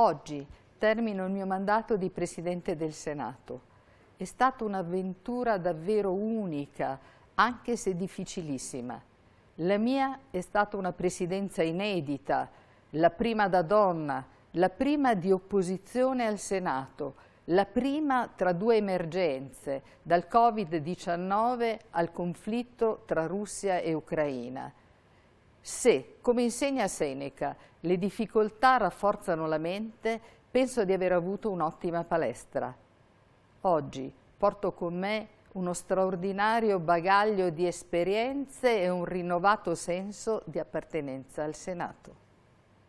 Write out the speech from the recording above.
Oggi termino il mio mandato di Presidente del Senato. È stata un'avventura davvero unica, anche se difficilissima. La mia è stata una presidenza inedita, la prima da donna, la prima di opposizione al Senato, la prima tra due emergenze, dal Covid-19 al conflitto tra Russia e Ucraina. Se, come insegna Seneca, le difficoltà rafforzano la mente, penso di aver avuto un'ottima palestra. Oggi porto con me uno straordinario bagaglio di esperienze e un rinnovato senso di appartenenza al Senato.